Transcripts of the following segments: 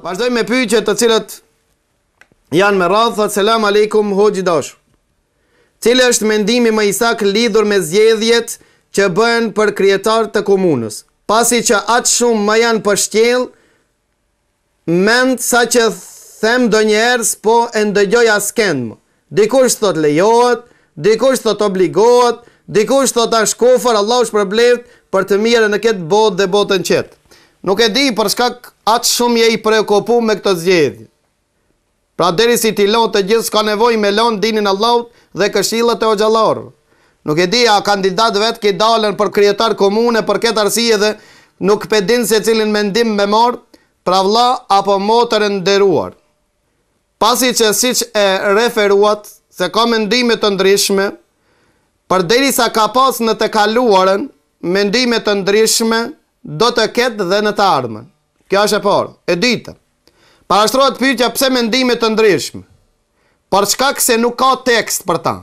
Vazdojmë me pyetje të cilët janë me radhë, thëtë selam aleikum, ho gjidosh. Cili është mendimi më isak lidhur me zjedhjet që bëhen për krijetar të komunës, pasi që atë shumë më janë për shtjel, mend sa që them do njerës, po e ndëgjoj askend më. Dikush thot lejohet, dikush thot obligohet, dikush thot ashkofar, Allah Allahu për për të mirën në këtë botë dhe botën qëtë nuk e di për shkak atë shumë je i preokupu me këtë zgjedhje. Pra deri si ti lonë të gjithë s'ka nevoj me lonë dinin Allahut dhe këshillët e o gjallarë. Nuk e di a kandidat vetë ki dalën për krijetar komune për këtë arsije dhe nuk pedin se cilin mendim me morë, pra vla apo motër e nderuar. Pasi që si që e referuat se ka mendimet të ndryshme, për deri sa ka pas në të kaluarën, mendimet të ndryshme, do të ketë dhe në të ardhmen. Kjo është e parë. E dita, parashtrojët pyetja pse mendime të ndryshme, për çkak se nuk ka tekst për ta,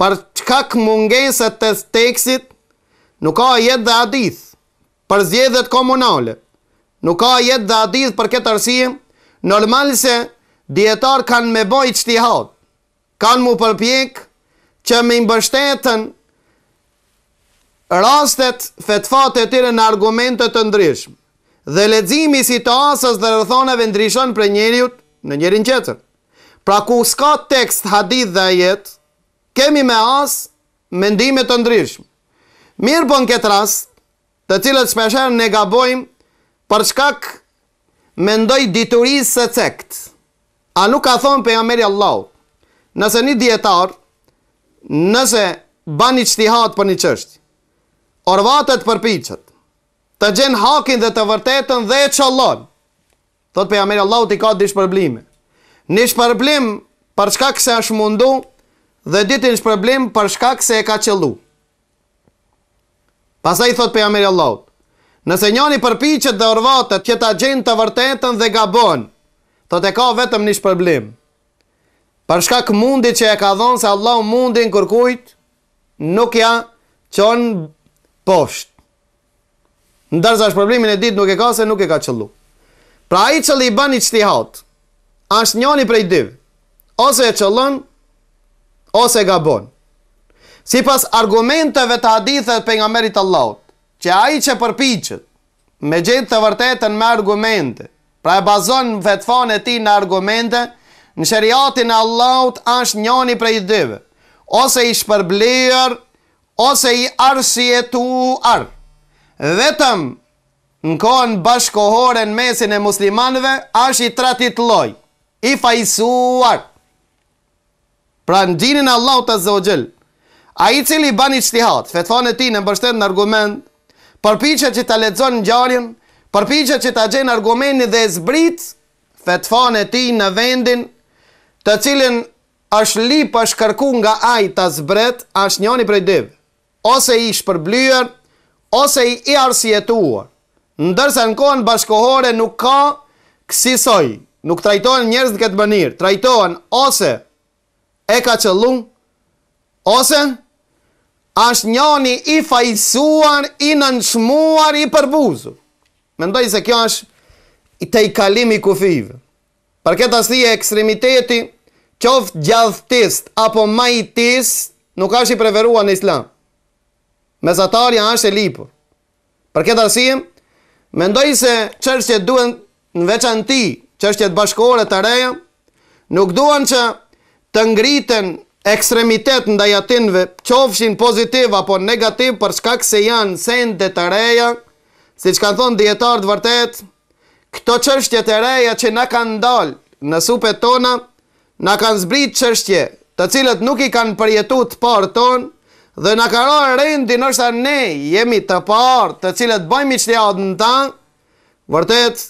për çkak mungeset të tekstit, nuk ka jetë dhe adith, për zjedhet komunale, nuk ka jetë dhe adith për këtë arsye, normal se djetar kanë me boj çtihat. kanë mu përpjek që me imbështetën rastet fetfate të tjere në argumentet të ndryshmë, dhe ledzimi si të asës dhe rëthoneve ndryshon për njëriut në njërin qëtër. Pra ku s'ka tekst hadith dhe jetë, kemi me asë mendimet të ndryshmë. Mirë për në këtë rast, të cilët shpesher ne gabojmë për shkak me ndoj diturisë së cektë. A nuk ka thonë për jammeri Allah, nëse një dietar, nëse ban një qëtihat për një qështë, Orvatet përpicët të gjenë hakin dhe të vërtetën dhe e qëllon. Thot për Allah t'i ka të dishpërblimi, Një shpërblim për shkak se ashtë mundu dhe ditin shpërblim për shkak se e ka qëllu. Pasaj thot për Amirëllaut nëse njani përpicët dhe orvatet që të gjenë të vërtetën dhe gabon, thot e ka vetëm një shpërblim. Për shkak mundi që e ka dhonë se Allah mundi në kërkujt posht. Ndërsa është problemin e ditë nuk e ka se nuk e ka qëllu. Pra ai qëllë i bani qëti hatë, është njëni prej dyvë, ose e qëllën, ose e gabonë. Si pas argumenteve të hadithet për nga merit Allahot, që i që përpichët, me gjithë të vërtetën me argumente, pra e bazon vetëfan e ti në argumente, në shëriatin e Allahot është njëni prej dyve, ose i shpërblirë ose i arë si e tu arë. Vetëm në konë bashkohore në mesin e muslimanëve, ashtë i tratit loj, i fajsuar. Pra në dinin Allah të zogjëllë, a i cili ban i qtihat, e ti në bështet në argument, përpiche që të ledzon në gjarin, përpiche që të gjenë argumentin dhe zbrit, e ti në vendin të cilin është lipë është kërku nga ajtë të zbret, është njëni prej divë ose i shpërblyer, ose i i arsjetuar. Ndërsa në kohën bashkohore nuk ka kësisoj, nuk trajtojnë njërës në këtë mënirë, trajtojnë ose e ka qëllu, ose ashtë njëni i fajsuar, i nënçmuar, i përbuzur. Mendoj se kjo është i te i kalimi kufive. Për këtë asti e ekstremiteti, qoftë gjaldhtist, apo majtist, nuk ashtë i preveruar në islam mesatarja është e lipur. Për këtë arsye, mendoj se çështjet duhen në veçanti, çështjet bashkore të reja, nuk duan që të ngriten ekstremitet ndaj dajatinve qofshin pozitiv apo negativ për shkak se janë sende të reja, si që kanë thonë djetarët vërtet, këto qështje të reja që na kanë dalë në supet tona, na kanë zbrit qështje të cilët nuk i kanë përjetu të parë tonë, dhe në karo rëndin është a ne jemi të parë të cilët bëjmë i qëtjaot në ta, vërtet,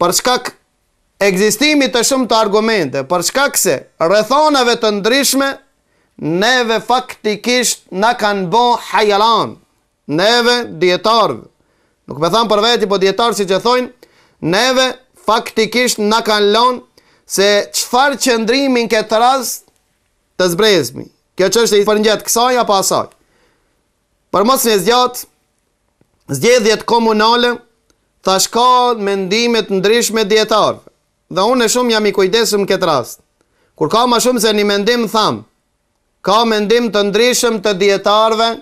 përshkak egzistimi të shumë të argumente, përshkak se rëthonave të ndryshme, neve faktikisht në kanë bo hajalan, neve djetarëve, nuk me thamë për veti, po djetarë si që thojnë, neve faktikisht në kanë lonë se qëfar qëndrimin këtë rast të zbrezmi, Kjo çështë i përngjat kësaj apo asaj. Për mos ne zgjat zgjedhjet komunale tash ka mendime të ndryshme dietar. Dhe unë e shumë jam i kujdesur në këtë rast. Kur ka ma shumë se një mendim, thamë, ka mendim të ndryshëm të djetarve,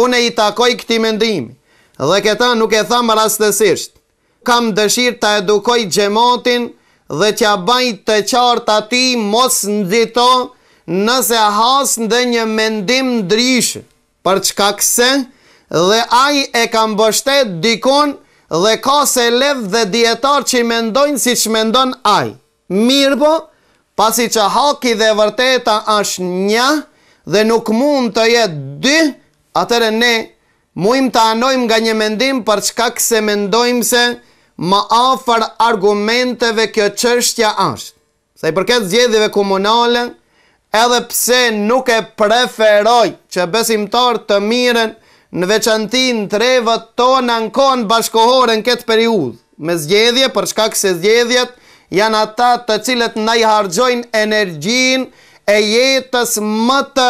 unë i takoj këti mendim, dhe këta nuk e thamë rastësisht. Kam dëshirë të edukoj gjemotin dhe që abaj të qartë ati mos nxito nëse hasë ndë një mendim ndryshë për çka këse dhe aj e kam bështet dikon dhe ka se lev dhe djetar që i mendojnë si që mendon aj. Mirë po, pasi që haki dhe vërteta është një dhe nuk mund të jetë dy, atëre ne muim të anojmë nga një mendim për çka këse mendojmë se më afer argumenteve kjo qështja është. Se i përket zjedhive komunale, edhe pse nuk e preferoj që besimtar të miren në veçantin të revët tona në konë bashkohore në këtë periud, me zgjedhje, për shkak se zgjedhjet janë ata të cilët në i hargjojnë energjin e jetës më të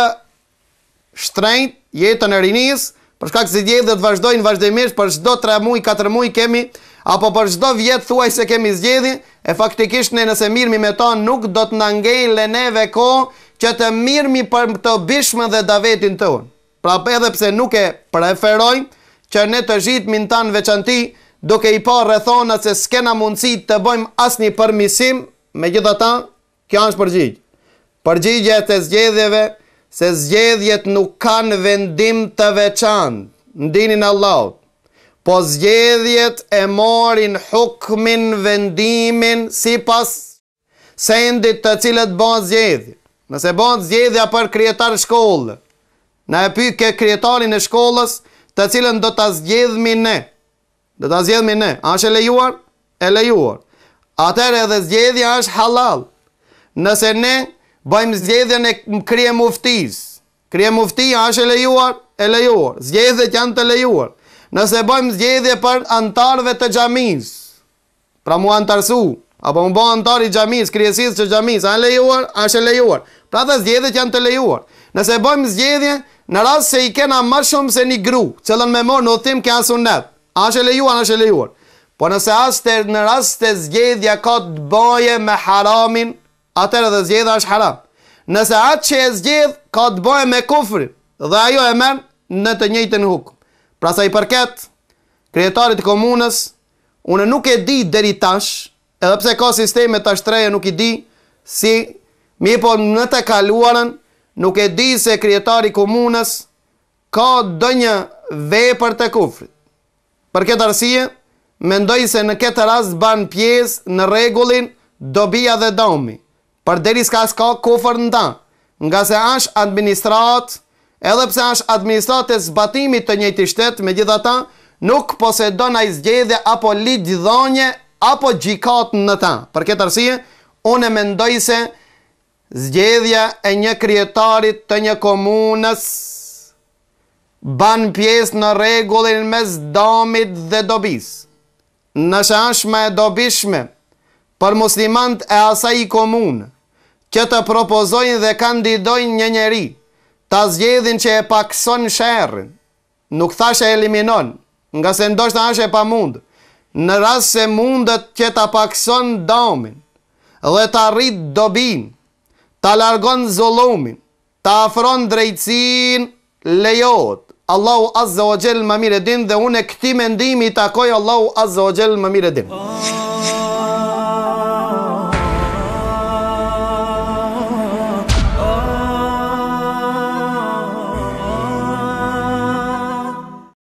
shtrejnë, jetën e rinis, për shkak se zgjedhjet vazhdojnë vazhdimisht, për shdo 3 muj, 4 muj kemi, apo për shdo vjetë thuaj se kemi zgjedhje, e faktikisht në nëse mirëmi me ta nuk do të nëngej leneve kohë, që të mirë mi për të bishme dhe davetin të unë. Pra për edhe pse nuk e preferoj që ne të gjitë minë tanë veçanti duke i parë rëthona se s'kena mundësi të bojmë asë një përmisim me gjitha ta, kjo është përgjigjë. Përgjigjë e të zgjedhjeve se zgjedhjet nuk kanë vendim të veçanë, ndinin Allahot. Po zgjedhjet e morin hukmin vendimin si pas sendit të cilët bën zgjedhjet. Nëse bëhet zgjedhja për er krijetar shkollë, shkollës, na e pyet ke krijetarin e shkollës, të cilën do ta zgjedhmi ne? Do ta zgjedhmi ne. A është e lejuar? E lejuar. Atëherë edhe zgjedhja është halal. Nëse ne bëjmë zgjedhjen e krije muftis, Krije mufti është e lejuar? E lejuar. Zgjedhjet janë të lejuar. Nëse bëjmë zgjedhje për antarëve të xhamisë, pra mua antarësu, apo më bëhë antar i gjamis, krijesës që gjamis, a e lejuar, a e lejuar, pra dhe zgjedhjet janë të lejuar, nëse bëjmë zgjedhje, në rrasë se i kena më shumë se një gru, qëllën me morë në otim kja sunet, a e lejuar, a e lejuar, po nëse ashtë në rrasë të zgjedhja ka të bëje me haramin, atër edhe zgjedhja është haram, nëse atë që e zgjedh ka të bëje me kufri, dhe ajo e men në të njëjtën në pra sa i përket, Kryetarit komunës, unë nuk e di deri tash, edhe pse ka sisteme të ashtreje nuk i di, si, mi po në të kaluarën, nuk e di se krijetari komunës ka dë një vepër të kufrit. Për këtë arsie, mendoj se në këtë rast ban pjesë në regullin dobija dhe domi, për deri s'ka s'ka kufr në ta, nga se ash administrat, edhe pse ash administrat e zbatimit të njëti shtetë, me gjitha ta, nuk posedon a i apo lidhë dhonje apo gjikat në ta. Për këtë arsye, unë mendoj se zgjedhja e një krijetarit të një komunës ban pjesë në rregullin mes dëmit dhe dobis. Në shansh më e dobishme për muslimant e asaj komunë që të propozojnë dhe kandidojnë një njeri, ta zgjedhin që e pakson shërën, nuk thashe eliminon, nga se ndoshtë në ashe pa mundë, në rrasë se mundët që të pakson domin dhe të rrit dobin, të largon zolumin, të afron drejtsin lejot. Allahu Azza o Gjell më mire din dhe une këti mendimi të akoj Allahu Azza o Gjell më mire din. Oh.